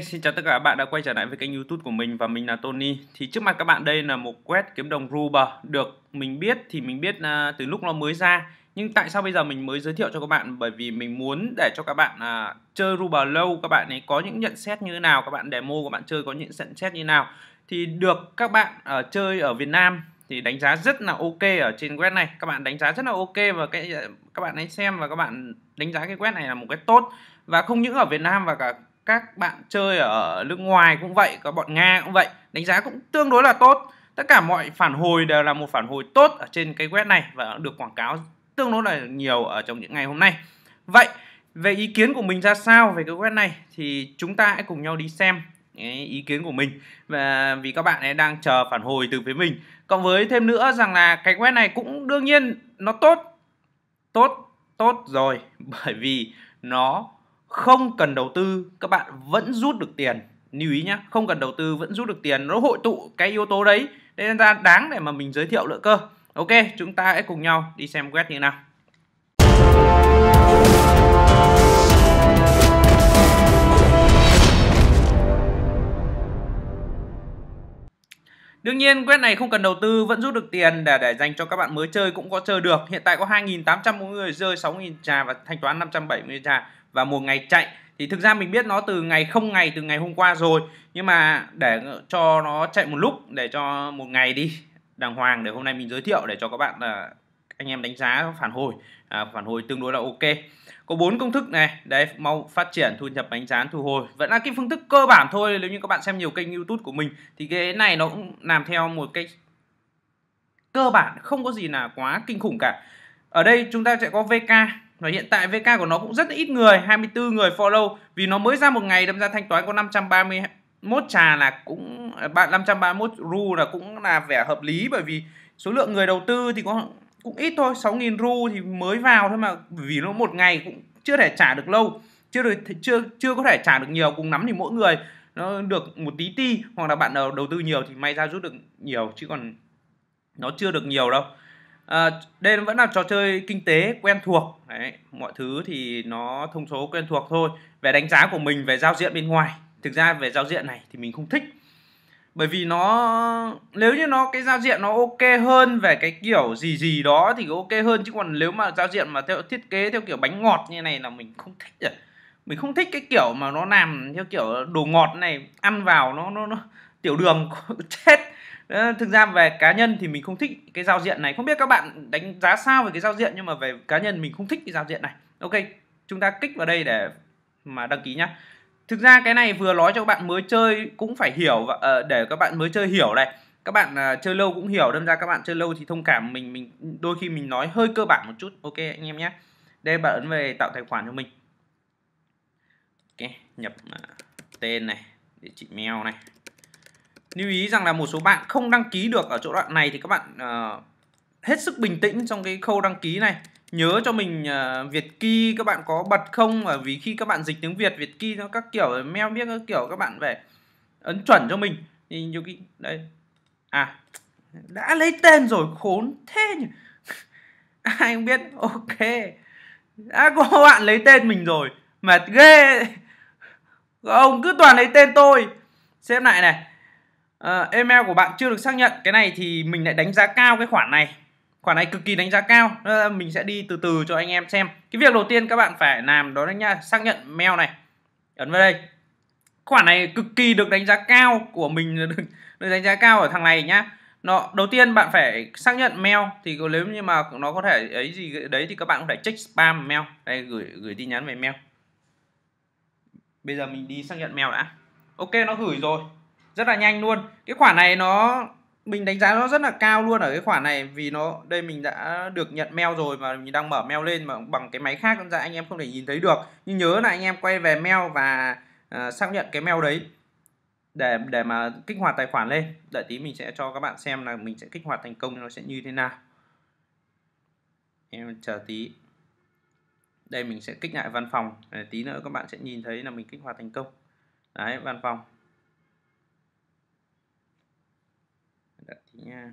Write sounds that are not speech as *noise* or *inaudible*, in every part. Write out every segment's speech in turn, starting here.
Xin chào tất cả các bạn đã quay trở lại với kênh youtube của mình và mình là Tony Thì trước mặt các bạn đây là một quét kiếm đồng Ruber Được mình biết thì mình biết uh, từ lúc nó mới ra Nhưng tại sao bây giờ mình mới giới thiệu cho các bạn Bởi vì mình muốn để cho các bạn uh, chơi Ruber lâu Các bạn ấy có những nhận xét như thế nào Các bạn demo của bạn chơi có những nhận xét như thế nào Thì được các bạn uh, chơi ở Việt Nam thì đánh giá rất là ok ở trên web này các bạn đánh giá rất là ok và cái các bạn hãy xem và các bạn đánh giá cái web này là một cái tốt và không những ở Việt Nam và cả các bạn chơi ở nước ngoài cũng vậy có bọn nga cũng vậy đánh giá cũng tương đối là tốt tất cả mọi phản hồi đều là một phản hồi tốt ở trên cái web này và được quảng cáo tương đối là nhiều ở trong những ngày hôm nay vậy về ý kiến của mình ra sao về cái web này thì chúng ta hãy cùng nhau đi xem ý kiến của mình và vì các bạn ấy đang chờ phản hồi từ phía mình cộng với thêm nữa rằng là cái web này cũng đương nhiên nó tốt tốt tốt rồi *laughs* bởi vì nó không cần đầu tư các bạn vẫn rút được tiền lưu ý nhé không cần đầu tư vẫn rút được tiền nó hội tụ cái yếu tố đấy nên ra đáng để mà mình giới thiệu lựa cơ ok chúng ta hãy cùng nhau đi xem web như nào Đương nhiên quét này không cần đầu tư vẫn rút được tiền để để dành cho các bạn mới chơi cũng có chơi được. Hiện tại có 2.800 người chơi 6.000 trà và thanh toán 570 trà và một ngày chạy thì thực ra mình biết nó từ ngày không ngày từ ngày hôm qua rồi nhưng mà để cho nó chạy một lúc để cho một ngày đi đàng hoàng để hôm nay mình giới thiệu để cho các bạn là anh em đánh giá phản hồi à, phản hồi tương đối là ok có bốn công thức này đấy mau phát triển thu nhập đánh giá thu hồi vẫn là cái phương thức cơ bản thôi nếu như các bạn xem nhiều kênh youtube của mình thì cái này nó cũng làm theo một cái cơ bản không có gì là quá kinh khủng cả ở đây chúng ta sẽ có vk và hiện tại VK của nó cũng rất ít người 24 người follow vì nó mới ra một ngày đâm ra thanh toán có 531 trà là cũng 531 ru là cũng là vẻ hợp lý bởi vì số lượng người đầu tư thì có cũng ít thôi 6.000 ru thì mới vào thôi mà vì nó một ngày cũng chưa thể trả được lâu chưa được chưa chưa có thể trả được nhiều cùng nắm thì mỗi người nó được một tí ti hoặc là bạn nào đầu tư nhiều thì may ra rút được nhiều chứ còn nó chưa được nhiều đâu Ờ, đây vẫn là trò chơi kinh tế quen thuộc Đấy, mọi thứ thì nó thông số quen thuộc thôi về đánh giá của mình về giao diện bên ngoài thực ra về giao diện này thì mình không thích bởi vì nó nếu như nó cái giao diện nó ok hơn về cái kiểu gì gì đó thì ok hơn chứ còn nếu mà giao diện mà theo thiết kế theo kiểu bánh ngọt như này là mình không thích rồi mình không thích cái kiểu mà nó làm theo kiểu đồ ngọt này ăn vào nó nó, nó tiểu đường *laughs* chết Ờ, thực ra về cá nhân thì mình không thích cái giao diện này không biết các bạn đánh giá sao về cái giao diện nhưng mà về cá nhân mình không thích cái giao diện này ok chúng ta kích vào đây để mà đăng ký nhá thực ra cái này vừa nói cho các bạn mới chơi cũng phải hiểu và ờ, để các bạn mới chơi hiểu này các bạn à, chơi lâu cũng hiểu đâm ra các bạn chơi lâu thì thông cảm mình mình đôi khi mình nói hơi cơ bản một chút ok anh em nhé đây bạn ấn về tạo tài khoản cho mình ok nhập à, tên này địa chỉ mail này lưu ý rằng là một số bạn không đăng ký được ở chỗ đoạn này thì các bạn uh, hết sức bình tĩnh trong cái khâu đăng ký này nhớ cho mình uh, Việt Ki các bạn có bật không bởi vì khi các bạn dịch tiếng Việt Việt Ki nó các kiểu meo biết các kiểu các bạn về ấn chuẩn cho mình thì nhiều cái đây à đã lấy tên rồi khốn thế nhỉ *laughs* ai không biết ok đã có bạn lấy tên mình rồi mà ghê ông cứ toàn lấy tên tôi xem lại này uh, email của bạn chưa được xác nhận cái này thì mình lại đánh giá cao cái khoản này khoản này cực kỳ đánh giá cao mình sẽ đi từ từ cho anh em xem cái việc đầu tiên các bạn phải làm đó là nha xác nhận mail này ấn vào đây khoản này cực kỳ được đánh giá cao của mình được, *laughs* được đánh giá cao ở thằng này nhá nó đầu tiên bạn phải xác nhận mail thì nếu như mà nó có thể ấy gì đấy thì các bạn có thể check spam mail đây gửi gửi tin nhắn về mail bây giờ mình đi xác nhận mail đã ok nó gửi rồi rất là nhanh luôn cái khoản này nó mình đánh giá nó rất là cao luôn ở cái khoản này vì nó đây mình đã được nhận mail rồi mà mình đang mở mail lên mà bằng cái máy khác ra anh em không thể nhìn thấy được nhưng nhớ là anh em quay về mail và uh, xác nhận cái mail đấy để để mà kích hoạt tài khoản lên đợi tí mình sẽ cho các bạn xem là mình sẽ kích hoạt thành công nó sẽ như thế nào em chờ tí đây mình sẽ kích lại văn phòng tí nữa các bạn sẽ nhìn thấy là mình kích hoạt thành công đấy văn phòng artinya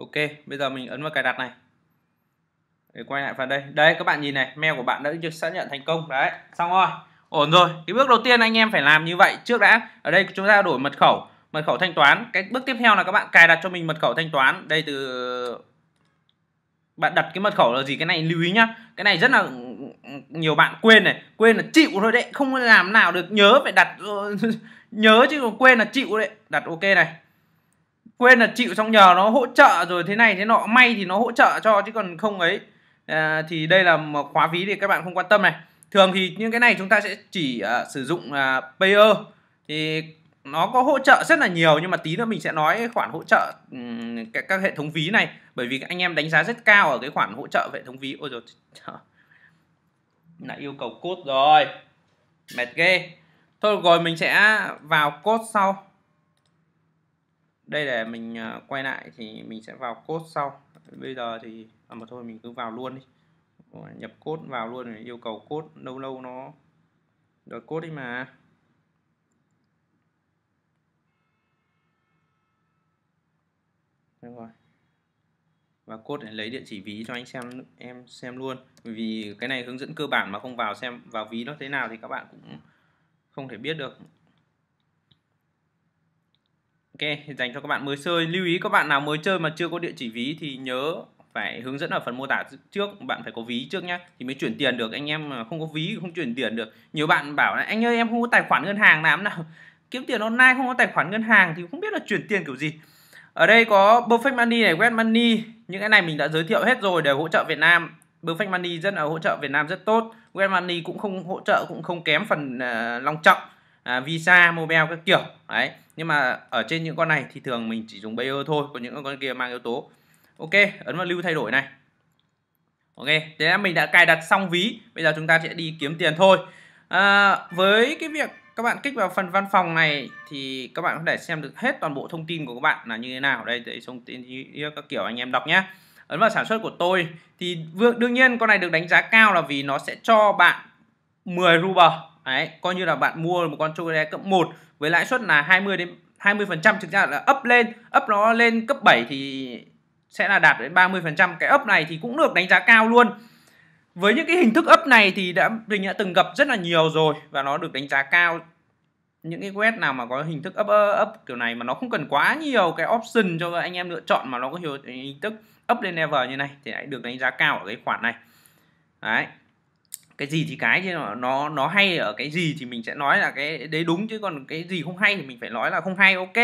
Ok, bây giờ mình ấn vào cài đặt này để quay lại phần đây đây các bạn nhìn này mail của bạn đã được xác nhận thành công đấy xong rồi ổn rồi cái bước đầu tiên anh em phải làm như vậy trước đã ở đây chúng ta đổi mật khẩu mật khẩu thanh toán cái bước tiếp theo là các bạn cài đặt cho mình mật khẩu thanh toán đây từ bạn đặt cái mật khẩu là gì cái này lưu ý nhá cái này rất là nhiều bạn quên này quên là chịu thôi đấy không làm nào được nhớ phải đặt ờ, *laughs* nhớ chứ còn quên là chịu đấy đặt ok này quên là chịu xong nhờ nó hỗ trợ rồi thế này thế nọ may thì nó hỗ trợ cho chứ còn không ấy à, thì đây là khóa ví thì các bạn không quan tâm này thường thì những cái này chúng ta sẽ chỉ uh, sử dụng uh, payer thì nó có hỗ trợ rất là nhiều nhưng mà tí nữa mình sẽ nói khoản hỗ trợ um, các, hệ thống ví này bởi vì anh em đánh giá rất cao ở cái khoản hỗ trợ hệ thống ví ôi rồi lại yêu cầu cốt rồi mệt ghê thôi rồi mình sẽ vào cốt sau đây để mình à, quay lại thì mình sẽ vào cốt sau bây giờ thì à mà thôi mình cứ vào luôn đi nhập cốt vào luôn yêu cầu cốt lâu lâu nó đòi cốt đi mà Đúng rồi và cốt để lấy địa chỉ ví cho anh xem em xem luôn vì cái này hướng dẫn cơ bản mà không vào xem vào ví nó thế nào thì các bạn cũng không thể biết được ok dành cho các bạn mới chơi lưu ý các bạn nào mới chơi mà chưa có địa chỉ ví thì nhớ phải hướng dẫn ở phần mô tả trước bạn phải có ví trước nhá thì mới chuyển tiền được anh em không có ví không chuyển tiền được nhiều bạn bảo là anh ơi em không có tài khoản ngân hàng làm nào *laughs* kiếm tiền online không có tài khoản ngân hàng thì không biết là chuyển tiền kiểu gì ở đây có Perfect Money này, Web Money những cái này mình đã giới thiệu hết rồi để hỗ trợ Việt Nam Perfect Money rất là hỗ trợ Việt Nam rất tốt Web Money cũng không hỗ trợ cũng không kém phần uh, Long Trọng uh, Visa, Mobile các kiểu đấy nhưng mà ở trên những con này thì thường mình chỉ dùng Bayer thôi còn những con kia mang yếu tố ok ấn vào lưu thay đổi này ok thế là mình đã cài đặt xong ví bây giờ chúng ta sẽ đi kiếm tiền thôi à, với cái việc các bạn kích vào phần văn phòng này thì các bạn có thể xem được hết toàn bộ thông tin của các bạn là như thế nào đây để thông tin các kiểu anh em đọc nhé ấn vào sản xuất của tôi thì đương nhiên con này được đánh giá cao là vì nó sẽ cho bạn 10 ruble đấy coi như là bạn mua một con chocolate cấp 1 với lãi suất là 20 đến 20 phần trăm thực ra là up lên up nó lên cấp 7 thì sẽ là đạt đến 30%. Cái up này thì cũng được đánh giá cao luôn. Với những cái hình thức up này thì đã mình đã từng gặp rất là nhiều rồi và nó được đánh giá cao những cái web nào mà có hình thức up, up kiểu này mà nó không cần quá nhiều cái option cho anh em lựa chọn mà nó có nhiều hình thức up lên level như này thì hãy được đánh giá cao ở cái khoản này. Đấy, cái gì thì cái chứ nó nó hay ở cái gì thì mình sẽ nói là cái đấy đúng chứ còn cái gì không hay thì mình phải nói là không hay ok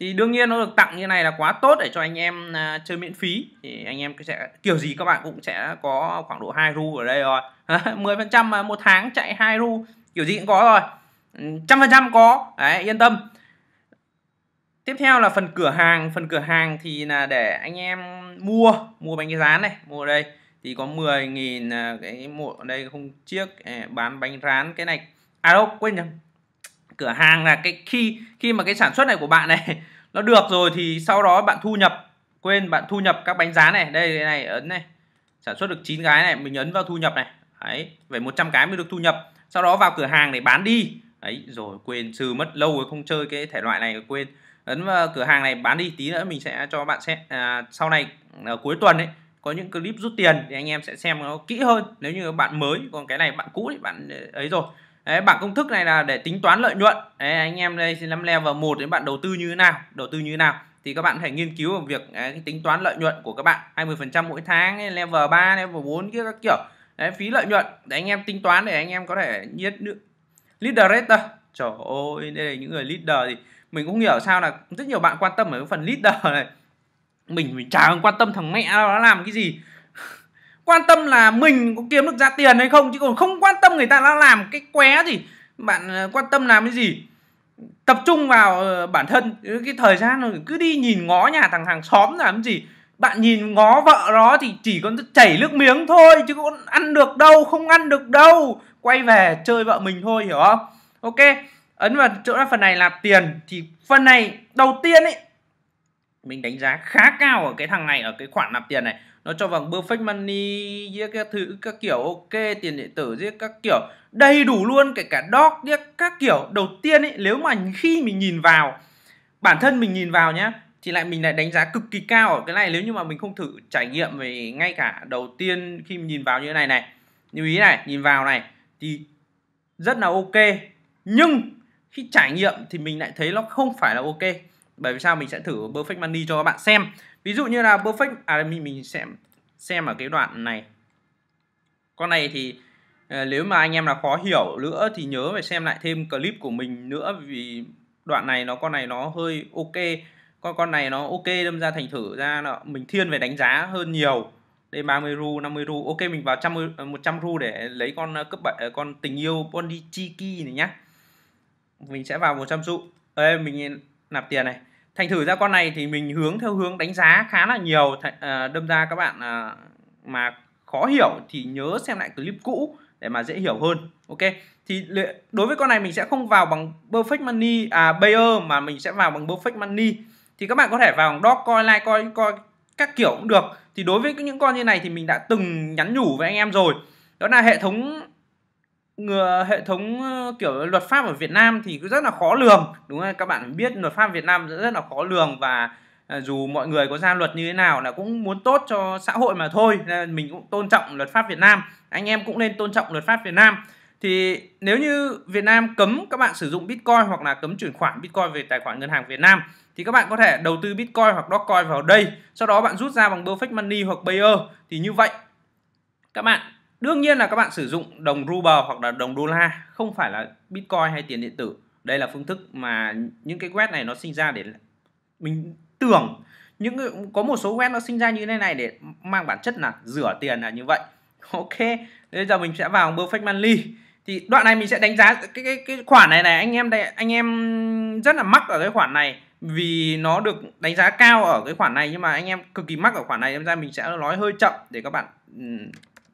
thì đương nhiên nó được tặng như này là quá tốt để cho anh em à, chơi miễn phí thì anh em sẽ kiểu gì các bạn cũng sẽ có khoảng độ hai ru ở đây rồi 10% *laughs* một tháng chạy hai ru kiểu gì cũng có rồi ừ, trăm phần trăm có đấy yên tâm tiếp theo là phần cửa hàng phần cửa hàng thì là để anh em mua mua bánh rán này mua đây thì có 10.000 à, cái một đây không chiếc à, bán bánh rán cái này à đâu quên nhầm cửa hàng là cái khi khi mà cái sản xuất này của bạn này *laughs* nó được rồi thì sau đó bạn thu nhập quên bạn thu nhập các bánh giá này đây cái này ấn này sản xuất được 9 cái này mình ấn vào thu nhập này đấy phải 100 cái mới được thu nhập sau đó vào cửa hàng để bán đi ấy rồi quên trừ mất lâu rồi không chơi cái thể loại này quên ấn vào cửa hàng này bán đi tí nữa mình sẽ cho bạn xem à, sau này à, cuối tuần ấy có những clip rút tiền thì anh em sẽ xem nó kỹ hơn nếu như bạn mới còn cái này bạn cũ thì bạn à, ấy rồi Đấy, bảng công thức này là để tính toán lợi nhuận Đấy, anh em đây xin nắm level 1 đến bạn đầu tư như thế nào đầu tư như thế nào thì các bạn phải nghiên cứu về việc ấy, tính toán lợi nhuận của các bạn 20% mỗi tháng level 3 level 4 kia các kiểu đấy, phí lợi nhuận để anh em tính toán để anh em có thể nhất leader rater trời ơi đây là những người leader thì mình cũng hiểu sao là rất nhiều bạn quan tâm ở cái phần leader này mình mình chả quan tâm thằng mẹ nó làm cái gì quan tâm là mình có kiếm được ra tiền hay không chứ còn không quan tâm người ta đã làm cái qué gì bạn ờ, quan tâm làm cái gì tập trung vào ờ, bản thân cái thời gian rồi cứ đi nhìn ngó nhà thằng hàng xóm làm cái gì bạn nhìn ngó vợ đó thì chỉ có chảy nước miếng thôi chứ có ăn được đâu không ăn được đâu quay về chơi vợ mình thôi hiểu không ok ấn vào chỗ là phần này là tiền thì phần này đầu tiên ấy mình đánh giá khá cao ở cái thằng này ở cái khoản nạp tiền này nó cho vàng perfect money giết các thứ các kiểu ok tiền điện tử giết các kiểu đầy đủ luôn kể cả doc giết các kiểu đầu tiên ấy nếu mà khi mình nhìn vào bản thân mình nhìn vào nhá thì lại mình lại đánh giá cực kỳ cao ở cái này nếu như mà mình không thử trải nghiệm về ngay cả đầu tiên khi mình nhìn vào như thế này này lưu ý này nhìn vào này thì rất là ok nhưng khi trải nghiệm thì mình lại thấy nó không phải là ok bởi vì sao mình sẽ thử perfect money cho các bạn xem ví dụ như là perfect à mình mình sẽ xem ở cái đoạn này con này thì ờ, nếu mà anh em nào khó hiểu nữa thì nhớ phải xem lại thêm clip của mình nữa vì đoạn này nó con này nó hơi ok con con này nó ok đâm ra thành thử ra nó, mình thiên về đánh giá hơn nhiều đây 30 ru 50 ru ok mình vào 100 100 ờ, ru để lấy con ờ, cấp bảy con tình yêu chiki này nhá mình sẽ vào 100 ru Ê, mình nạp tiền này thành thử ra con này thì mình hướng theo hướng đánh giá khá là nhiều à, đâm ra các bạn à, mà khó hiểu thì nhớ xem lại clip cũ để mà dễ hiểu hơn ok thì đối với con này mình sẽ không vào bằng perfect money à bayer mà mình sẽ vào bằng perfect money thì các bạn có thể vào bằng dogcoin litecoin coi các kiểu cũng được thì đối với những con như này thì mình đã từng nhắn nhủ với anh em rồi đó là hệ thống ngừa hệ thống ờ, kiểu luật pháp ở Việt Nam thì cũng rất là khó lường đúng không các bạn biết luật pháp Việt Nam rất là khó lường và à, dù mọi người có ra luật như thế nào là cũng muốn tốt cho xã hội mà thôi nên mình cũng tôn trọng luật pháp Việt Nam anh em cũng nên tôn trọng luật pháp Việt Nam thì nếu như Việt Nam cấm các bạn sử dụng Bitcoin hoặc là cấm chuyển khoản Bitcoin về tài khoản ngân hàng Việt Nam thì các bạn có thể đầu tư Bitcoin hoặc Dogecoin vào đây sau đó bạn rút ra bằng Perfect Money hoặc Payer thì như vậy các bạn Đương nhiên là các bạn sử dụng đồng ruble hoặc là đồng đô la, không phải là Bitcoin hay tiền điện tử. Đây là phương thức mà những cái web này nó sinh ra để mình tưởng những có một số web nó sinh ra như thế này để mang bản chất là rửa tiền là như vậy. Ok, bây giờ mình sẽ vào Perfect money Thì đoạn này mình sẽ đánh giá cái cái cái khoản này này anh em đây anh em rất là mắc ở cái khoản này vì nó được đánh giá cao ở cái khoản này nhưng mà anh em cực kỳ mắc ở khoản này em ra mình sẽ nói hơi chậm để các bạn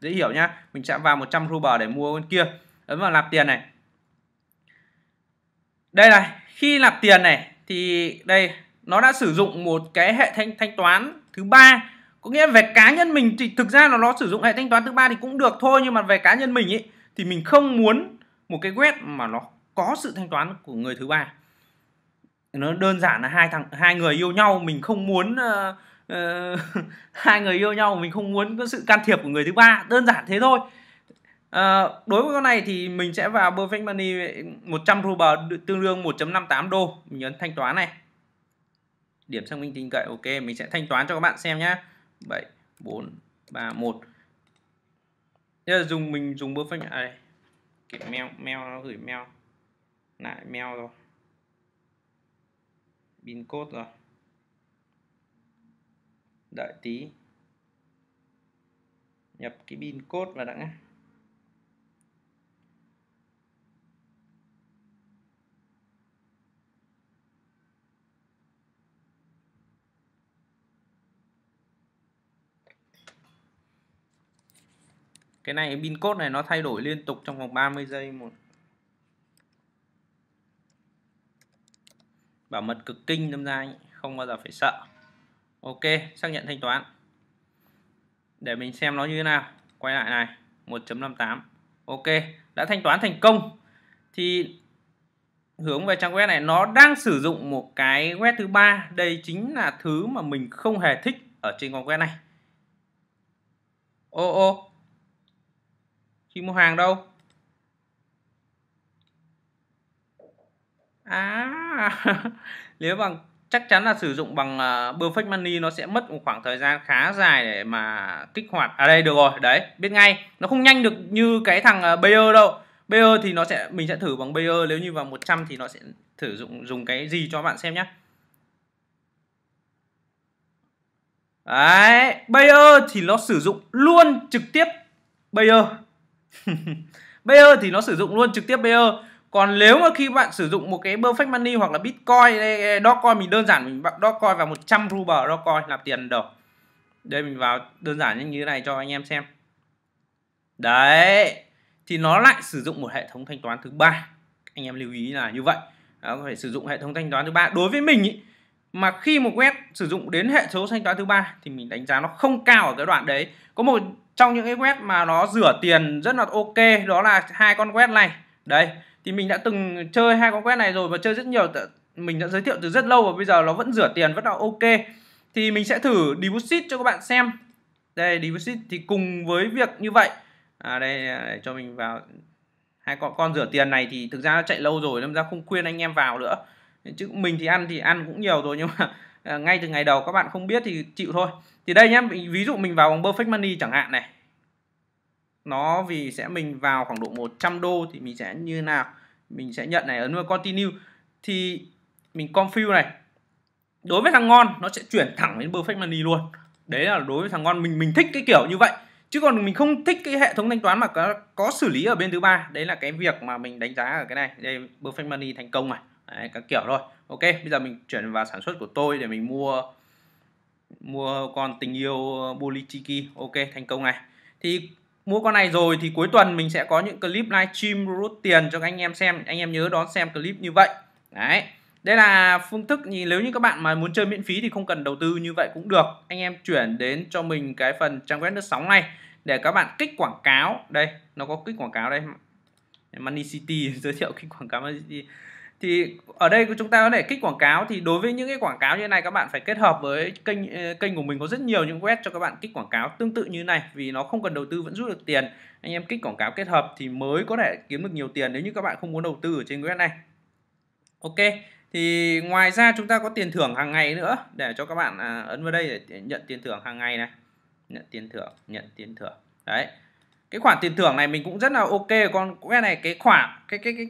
dễ hiểu nhá mình chạm vào 100 ruble để mua con kia ấn vào nạp tiền này đây này khi nạp tiền này thì đây nó đã sử dụng một cái hệ thanh thanh toán thứ ba có nghĩa về cá nhân mình thì thực ra là nó sử dụng hệ thanh toán thứ ba thì cũng được thôi nhưng mà về cá nhân mình ý, thì mình không muốn một cái web mà nó có sự thanh toán của người thứ ba nó đơn giản là hai thằng hai người yêu nhau mình không muốn uh, uh, *laughs* hai người yêu nhau mình không muốn có sự can thiệp của người thứ ba đơn giản thế thôi uh, đối với con này thì mình sẽ vào perfect money 100 ruble tương đương 1.58 đô mình nhấn thanh toán này điểm xác minh tin cậy ok mình sẽ thanh toán cho các bạn xem nhé 7 4 3 1 Bây giờ dùng mình dùng perfect à này cái mail mail nó gửi mail lại mail rồi pin code rồi đợi tí nhập cái pin code vào đã nhé cái này pin code này nó thay đổi liên tục trong vòng 30 giây một bảo mật cực kinh đâm ra không bao giờ phải sợ ok xác nhận thanh toán để mình xem nó như thế nào quay lại này 1.58 ok đã thanh toán thành công thì hướng về trang web này nó đang sử dụng một cái web thứ ba đây chính là thứ mà mình không hề thích ở trên con web này ô ô khi mua hàng đâu à nếu *laughs* bằng chắc chắn là sử dụng bằng uh, à, perfect money nó sẽ mất một khoảng thời gian khá dài để mà kích hoạt ở à đây được rồi đấy biết ngay nó không nhanh được như cái thằng uh, Bayer đâu Bayer thì nó sẽ mình sẽ thử bằng Bayer nếu như vào 100 thì nó sẽ thử dụng dùng cái gì cho bạn xem nhé Đấy, Bayer thì nó sử dụng luôn trực tiếp Bayer *laughs* Bayer thì nó sử dụng luôn trực tiếp Bayer còn nếu mà khi bạn sử dụng một cái perfect money hoặc là bitcoin dogecoin mình đơn giản mình dogecoin vào 100 ruble dogecoin làm tiền đầu đây mình vào đơn giản như thế này cho anh em xem đấy thì nó lại sử dụng một hệ thống thanh toán thứ ba anh em lưu ý là như vậy đó, có thể sử dụng hệ thống thanh toán thứ ba đối với mình ý, mà khi một web sử dụng đến hệ số thanh toán thứ ba thì mình đánh giá nó không cao ở cái đoạn đấy có một trong những cái web mà nó rửa tiền rất là ok đó là hai con web này đây thì mình đã từng chơi hai con quét này rồi và chơi rất nhiều mình đã giới thiệu từ rất lâu và bây giờ nó vẫn rửa tiền vẫn là ok thì mình sẽ thử deposit cho các bạn xem đây deposit thì cùng với việc như vậy à, đây à, để cho mình vào hai con con rửa tiền này thì thực ra nó chạy lâu rồi nên ra không khuyên anh em vào nữa chứ mình thì ăn thì ăn cũng nhiều rồi nhưng mà à, ngay từ ngày đầu các bạn không biết thì chịu thôi thì đây nhé ví dụ mình vào vòng perfect money chẳng hạn này nó vì sẽ mình vào khoảng độ 100 đô thì mình sẽ như nào mình sẽ nhận này ấn vào continue thì mình confirm này đối với thằng ngon nó sẽ chuyển thẳng đến perfect money luôn đấy là đối với thằng ngon mình mình thích cái kiểu như vậy chứ còn mình không thích cái hệ thống thanh toán mà có, có xử lý ở bên thứ ba đấy là cái việc mà mình đánh giá ở cái này đây perfect money thành công này đấy, các kiểu rồi ok bây giờ mình chuyển vào sản xuất của tôi để mình mua mua con tình yêu Bolichiki ok thành công này thì mua con này rồi thì cuối tuần mình sẽ có những clip livestream rút tiền cho các anh em xem anh em nhớ đón xem clip như vậy đấy đây là phương thức thì nếu như các bạn mà muốn chơi miễn phí thì không cần đầu tư như vậy cũng được anh em chuyển đến cho mình cái phần trang web nước sóng này để các bạn kích quảng cáo đây nó có kích quảng cáo đây Money City *laughs* giới thiệu kích quảng cáo Money City thì ở đây chúng ta có thể kích quảng cáo thì đối với những cái quảng cáo như này các bạn phải kết hợp với kênh ờ, kênh của mình có rất nhiều những web cho các bạn kích quảng cáo tương tự như này vì nó không cần đầu tư vẫn rút được tiền anh em kích quảng cáo kết hợp thì mới có thể kiếm được nhiều tiền nếu như các bạn không muốn đầu tư ở trên web này ok thì ngoài ra chúng ta có tiền thưởng hàng ngày nữa để cho các bạn à, ấn vào đây để nhận tiền thưởng hàng ngày này nhận tiền thưởng nhận tiền thưởng đấy cái khoản tiền thưởng này mình cũng rất là ok con web này cái khoản cái cái cái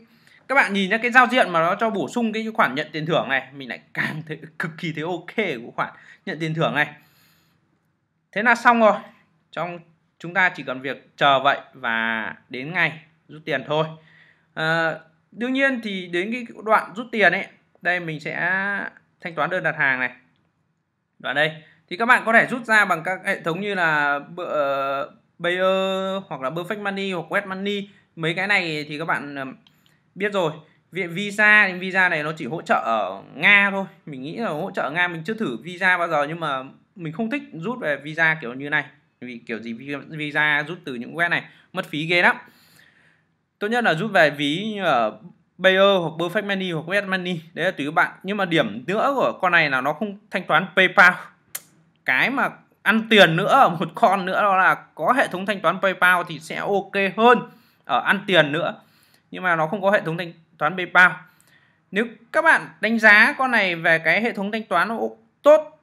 các bạn nhìn nhá cái giao diện mà nó cho bổ sung cái khoản nhận tiền thưởng này mình lại càng thấy cực kỳ thấy ok của khoản nhận tiền thưởng này thế là xong rồi trong chúng ta chỉ cần việc chờ vậy và đến ngày rút tiền thôi à, đương nhiên thì đến cái đoạn rút tiền ấy đây mình sẽ thanh toán đơn đặt hàng này đoạn đây thì các bạn có thể rút ra bằng các hệ thống như là uh, hoặc là Perfect Money hoặc Web Money mấy cái này thì các bạn ờ, biết rồi viện visa thì visa này nó chỉ hỗ trợ ở nga thôi mình nghĩ là hỗ trợ ở nga mình chưa thử visa bao giờ nhưng mà mình không thích rút về visa kiểu như này vì kiểu gì visa rút từ những web này mất phí ghê lắm tốt nhất là rút về ví như ở Payer hoặc Perfect Money hoặc West Money đấy là tùy các bạn nhưng mà điểm nữa của con này là nó không thanh toán PayPal cái mà ăn tiền nữa ở một con nữa đó là có hệ thống thanh toán PayPal thì sẽ ok hơn ở ăn tiền nữa nhưng mà nó không có hệ thống thanh toán PayPal nếu các bạn đánh giá con này về cái hệ thống thanh toán nó tốt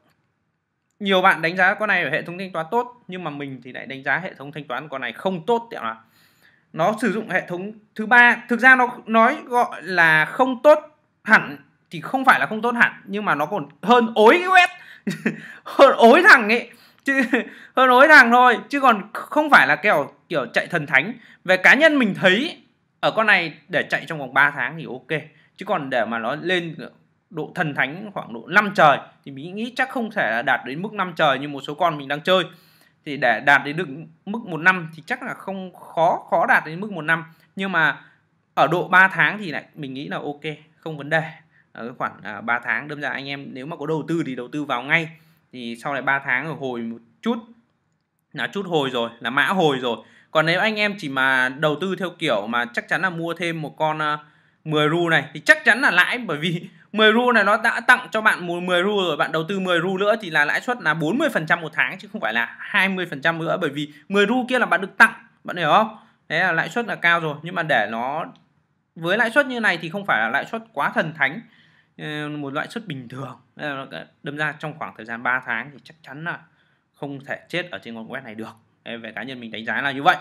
nhiều bạn đánh giá con này ở hệ thống thanh toán tốt nhưng mà mình thì lại đánh giá hệ thống thanh toán con này không tốt tiệm là nó sử dụng hệ thống thứ ba thực ra nó nói gọi là không tốt hẳn thì không phải là không tốt hẳn nhưng mà nó còn hơn ối cái web *laughs* hơn ối thằng ấy chứ *laughs* hơn ối thằng thôi chứ còn không phải là kiểu kiểu chạy thần thánh về cá nhân mình thấy ở con này để chạy trong vòng 3 tháng thì ok chứ còn để mà nó lên độ thần thánh khoảng độ 5 trời thì mình nghĩ chắc không thể là đạt đến mức 5 trời như một số con mình đang chơi thì để đạt đến được mức 1 năm thì chắc là không khó khó đạt đến mức 1 năm nhưng mà ở độ 3 tháng thì lại mình nghĩ là ok không vấn đề ở khoảng 3 à, tháng đâm ra anh em nếu mà có đầu tư thì đầu tư vào ngay thì sau này 3 tháng rồi hồi một chút là chút hồi rồi là mã hồi rồi còn nếu anh em chỉ mà đầu tư theo kiểu mà chắc chắn là mua thêm một con 10 à, ru này thì chắc chắn là lãi bởi vì 10 *laughs* ru này nó đã tặng cho bạn 10 ru rồi bạn đầu tư 10 ru nữa thì là lãi suất là 40% một tháng chứ không phải là 20% nữa bởi vì 10 ru kia là bạn được tặng bạn hiểu không đấy là lãi suất là cao rồi nhưng mà để nó với lãi suất như này thì không phải là lãi suất quá thần thánh ờ, một lãi suất bình thường đâm ra trong khoảng thời gian 3 tháng thì chắc chắn là không thể chết ở trên con web này được về cá nhân mình đánh giá là như vậy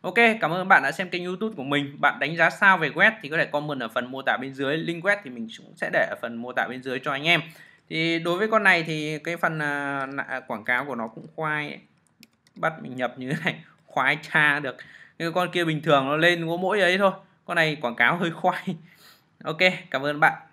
Ok, cảm ơn bạn đã xem kênh youtube của mình Bạn đánh giá sao về web thì có thể comment ở phần mô tả bên dưới Link web thì mình cũng sẽ để ở phần mô tả bên dưới cho anh em Thì đối với con này thì cái phần à, à, quảng cáo của nó cũng khoai ấy. Bắt mình nhập như thế này *laughs* Khoai cha được cái con kia bình thường nó lên có mỗi ấy thôi Con này quảng cáo hơi khoai *laughs* Ok, cảm ơn bạn